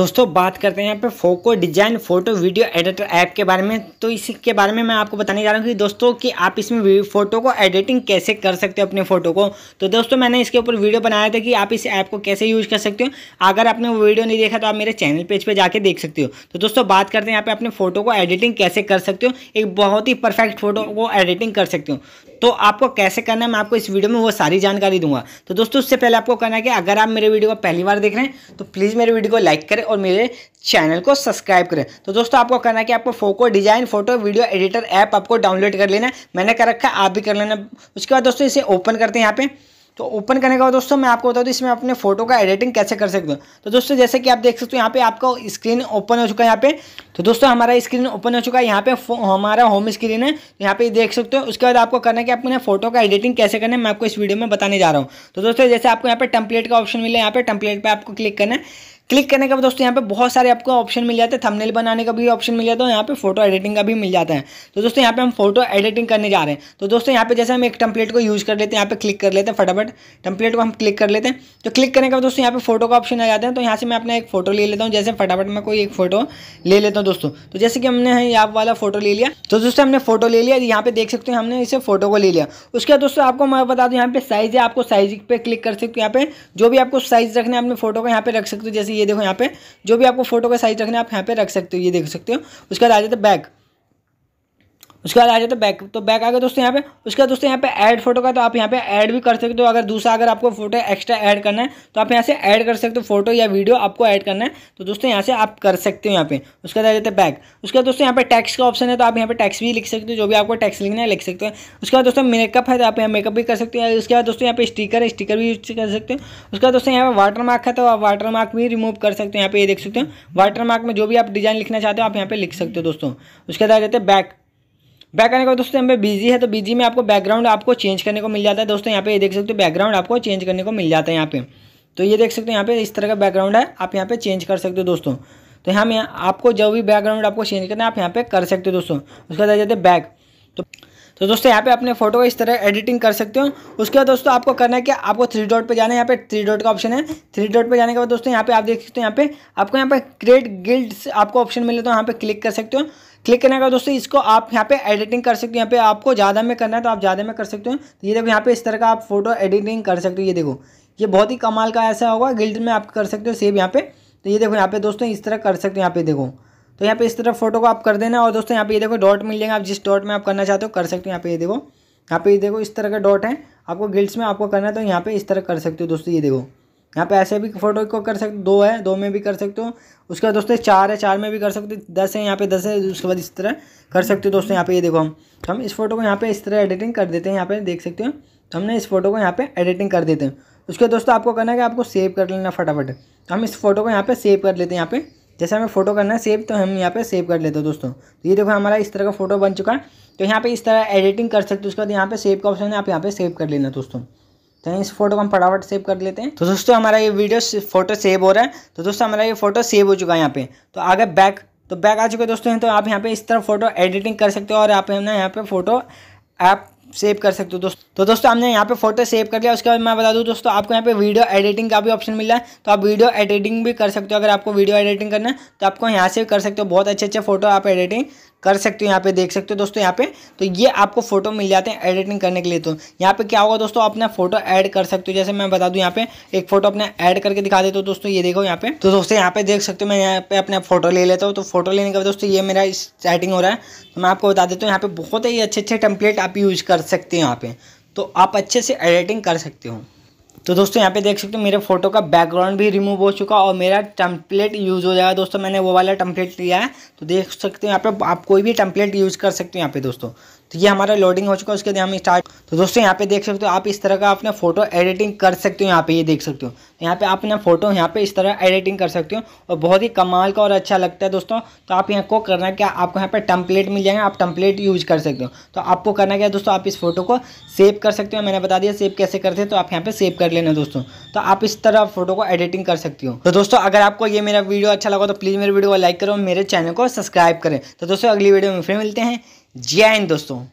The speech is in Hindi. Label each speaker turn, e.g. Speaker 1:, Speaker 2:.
Speaker 1: दोस्तों बात करते हैं यहाँ पे Foco design photo video editor app के बारे में तो इसी के बारे में मैं आपको बताने जा रहा हूँ कि दोस्तों कि आप इसमें फोटो को एडिटिंग कैसे कर सकते हो अपने फोटो को तो दोस्तों मैंने इसके ऊपर वीडियो बनाया था कि आप इस ऐप को कैसे यूज़ कर सकते हो अगर आपने वो वीडियो नहीं देखा तो आप मेरे चैनल पेज पर जाके देख सकते हो तो दोस्तों बात करते हैं यहाँ पे अपने फोटो को एडिटिंग कैसे कर सकते हो एक बहुत ही परफेक्ट फोटो को एडिटिंग कर सकते हो तो आपको कैसे करना है मैं आपको इस वीडियो में वो सारी जानकारी दूंगा तो दोस्तों उससे पहले आपको करना है कि अगर आप मेरे वीडियो को पहली बार देख रहे हैं तो प्लीज़ मेरे वीडियो को लाइक करें और मेरे चैनल को सब्सक्राइब करें तो दोस्तों आपको करना है कि आपको Foco design photo video editor app आपको डाउनलोड कर लेना मैंने कर रखा आप भी कर लेना उसके बाद दोस्तों इसे ओपन करते हैं यहाँ पे तो ओपन करने के बाद दोस्तों मैं आपको बता दूँ तो इसमें अपने फोटो का एडिटिंग कैसे कर सकते हो तो दोस्तों जैसे कि आप देख सकते हो यहाँ पे आपका स्क्रीन ओपन हो चुका है यहाँ पे तो दोस्तों हमारा स्क्रीन ओपन हो चुका है यहाँ पे हमारा होम स्क्रीन है तो यहाँ पे देख सकते हो उसके बाद आपको करना है कि आपने फोटो का एडिटिंग कैसे करना है मैं आपको इस वीडियो में बताने जा रहा हूँ तो दोस्तों जैसे आपको यहाँ पे टम्पलेट का ऑप्शन मिले यहाँ पे टम्पलेट पर आपको क्लिक करना है क्लिक करने के बाद दोस्तों यहाँ पे बहुत सारे आपको ऑप्शन मिल जाते हैं थंबनेल बनाने का भी ऑप्शन मिल जाता है यहाँ पे फोटो एडिटिंग का भी मिल जाता है तो दोस्तों यहाँ पे हम फोटो एडिटिंग करने जा रहे हैं तो दोस्तों यहाँ पे जैसे हम एक टम्पलेट को यूज़ कर लेते हैं यहाँ पे क्लिक कर लेते हैं फटाफट टम्पलेट को हम क्लिक कर लेते हैं तो क्लिक करने के बाद दोस्तों यहाँ पे फोटो का ऑप्शन आ जाता है तो यहाँ से मैं अपना एक फोटो ले लेता हूँ जैसे फटाफट मैं कोई एक फोटो ले लेता हूँ दोस्तों तो जैसे कि हमने यहाँ वाला फोटो ले लिया तो दोस्तों हमने फोटो ले लिया यहाँ पे देख सकते हैं हमने इसे फोटो को ले लिया उसके बाद दोस्तों आपको मैं बता दूँ यहाँ पे साइज़ है आपको साइज पे क्लिक कर सकते हो यहाँ पे जो भी आपको साइज़ रखना है अपने फोटो को यहाँ पे रख सकते हो जैसे ये देखो यहाँ पे जो भी आपको फोटो का साइज रखना है आप यहाँ पे रख सकते हो ये देख सकते हो उसके बाद आ जाता है बैग उसके बाद आ जाता है बैक तो बैक आ गया दोस्तों यहाँ पे उसके बाद दोस्तों यहाँ पे ऐड फोटो का तो आप यहाँ पे ऐड भी कर सकते हो तो अगर दूसरा अगर आपको फोटो एक्स्ट्रा ऐड करना है तो आप यहाँ से ऐड कर सकते हो फोटो या वीडियो आपको ऐड करना है तो दोस्तों यहाँ से आप कर सकते हो यहाँ पे उसके बाद आ जाता है बैक उसके बाद दोस्तों यहाँ पे टैक्स का ऑप्शन है तो आप यहाँ पे टैक्स भी लिख सकते हो जो भी आपको टैक्स लिखना है लिख सकते हो उसके बाद दोस्तों मेकअप है तो आप यहाँ मेकअप भी कर सकते हो उसके बाद दोस्तों यहाँ पे स्टीकर है स्टीकर भी यूज कर सकते हो उसके बाद दोस्तों यहाँ पे वाटर मार्क है तो आप वाटर मार्क भी रिमूव कर सकते हो यहाँ पे ये देख सकते हो वाटर मार्क में जो भी आप डिजाइन लिखना चाहते हो आप यहाँ पे लिख सकते हो दोस्तों उसके बाद आ जाते हैं बैक बैक आने के बाद दोस्तों यहाँ पे बिजी है तो बिजी में आपको बैकग्राउंड आपको चेंज करने को मिल जाता है दोस्तों यहाँ पे ये देख सकते हो बैकग्राउंड आपको चेंज करने को मिल जाता है यहाँ पे तो ये देख सकते हो यहाँ पे इस तरह का बैकग्राउंड है आप यहाँ पे चेंज कर सकते हो दोस्तों तो यहाँ में आपको जो भी बैकग्राउंड आपको चेंज करना है आप यहाँ पे कर सकते हो दोस्तों उसके बाद आ जाते हैं बैक तो तो दोस्तों यहाँ पे अपने फोटो को इस तरह एडिटिंग कर सकते हो उसके बाद दोस्तों आपको करना है कि आपको थ्री डॉट पे जाना है यहाँ पे थ्री डॉट का ऑप्शन है थ्री डॉट पे जाने के बाद दोस्तों यहाँ पे आप देख सकते हो यहाँ पे आपको यहाँ पे क्रिएट गिल्ड आपको ऑप्शन मिले तो यहाँ पे क्लिक कर सकते हो क्लिक करने का दोस्तों इसको आप यहाँ पे एडिटिंग कर सकते हो यहाँ पे आपको ज़्यादा में करना है तो आप ज़्यादा में कर सकते हो तो ये देखो यहाँ पे इस तरह का आप फोटो एडिटिंग कर सकते हो ये देखो ये बहुत ही कमाल का ऐसा होगा गिल्ड में आप कर सकते हो सेव यहाँ पे तो ये देखो यहाँ पे दोस्तों इस तरह कर सकते हो यहाँ पे देखो तो यहाँ पे इस तरह फोटो को आप कर देना और दोस्तों यहाँ पे ये देखो डॉट मिल जाएगा आप जिस डॉट में आप करना चाहते हो कर सकते हो यहाँ पे ये देखो यहाँ पे ये देखो इस तरह का डॉट है आपको गिल्ड्स में आपको करना है तो यहाँ पे इस तरह कर सकते हो दोस्तों ये देखो यहाँ पे ऐसे भी फोटो को कर सकते दो है दो में भी कर सकते हो उसके बाद दोस्तों चार है चार में भी कर सकते हो दस है यहाँ पे दस है उसके बाद इस तरह कर सकते हो दोस्तों यहाँ पे ये देखो हम तो हम इस फोटो को यहाँ पे इस तरह एडिटिंग कर देते हैं यहाँ पे देख सकते हो तो हमने इस फोटो को यहाँ पे एडिटिंग कर देते हैं उसके दोस्तों आपको करना है कि आपको सेव कर लेना फटाफट तो हम इस फोटो को यहाँ पर सेव कर लेते हैं यहाँ पे जैसे हमें फोटो करना है सेव तो हम यहाँ पे सेव कर लेते हो दोस्तों तो ये देखो हमारा इस तरह का फोटो बन चुका है तो यहाँ पे इस तरह एडिटिंग कर सकते हो उसके बाद यहाँ पे सेव का ऑप्शन है आप यहाँ पे सेव कर लेना दोस्तों तो इस फोटो को हम फटाफट सेव कर लेते हैं तो दोस्तों हमारा ये वीडियो फोटो सेव हो रहा है तो दोस्तों हमारा ये फोटो सेव हो चुका है यहाँ पे तो आगे बैक तो बैक आ चुके दोस्तों हैं तो आप यहाँ पे इस तरह फोटो एडिटिंग कर सकते हो और आप हमने यहाँ पे फोटो ऐप सेव कर सकते हो दोस्तों तो दोस्तों हमने यहाँ पे फोटो सेव कर लिया उसके बाद मैं बता दूँ दोस्तों आपको यहाँ पे वीडियो एडिटिंग का भी ऑप्शन मिला है तो आप वीडियो एडिटिंग भी कर सकते हो अगर आपको वीडियो एडिटिंग करना है तो आपको यहाँ से कर सकते हो बहुत अच्छे अच्छे फोटो आप एडिटिंग कर सकते हो यहाँ पे देख सकते हो दोस्तों यहाँ पे तो ये आपको फोटो मिल जाते हैं एडिटिंग करने के लिए तो यहाँ पे क्या होगा दोस्तों अपना फोटो ऐड कर सकते हो जैसे मैं बता दूँ यहाँ पे एक फोटो अपने ऐड करके दिखा देता हूँ दोस्तों ये देखो यहाँ पे तो दोस्तों यहाँ पे देख सकते हो मैं यहाँ पे अपना फोटो ले लेता हूँ तो फोटो लेने के बाद दोस्तों ये मेरा सेटिंग हो रहा है तो मैं आपको बता देता हूँ यहाँ पे बहुत ही अच्छे अच्छे टेम्पलेट आप यूज कर सकते हो यहाँ पे तो आप अच्छे से एडिटिंग कर सकते हो तो दोस्तों यहाँ पे देख सकते हो मेरे फोटो का बैकग्राउंड भी रिमूव हो चुका और मेरा टम्पलेट यूज़ हो जाएगा दोस्तों मैंने वो वाला टम्पलेट लिया है तो देख सकते हो यहाँ पे आप कोई भी टम्पलेट यूज़ कर सकते हो यहाँ पे दोस्तों तो ये हमारा लोडिंग हो चुका है उसके बाद हम स्टार्ट तो दोस्तों यहाँ पे देख सकते हो आप इस तरह का अपना फोटो एडिटिंग कर सकते हो यहाँ पे ये देख सकते हो तो यहाँ पे आप अपना फोटो यहाँ पे इस तरह एडिटिंग कर सकते हो और बहुत ही कमाल का और अच्छा लगता है दोस्तों तो आप यहाँ को करना क्या आपको यहाँ पे टम्पलेट मिल जाएंगे आप टम्पलेट यूज कर सकते हो तो आपको करना क्या दोस्तों आप इस फोटो को सेव कर सकते हो मैंने बता दिया सेव कैसे करते हैं तो आप यहाँ पे सेव कर लेना दोस्तों तो आप इस तरह फोटो को एडिटिंग कर सकते हो तो दोस्तों अगर आपको ये मेरा वीडियो अच्छा लगा तो प्लीज़ मेरे वीडियो को लाइक करो मेरे चैनल को सब्सक्राइब करें तो दोस्तों अगली वीडियो में फिर मिलते हैं जय हिंद दोस्तों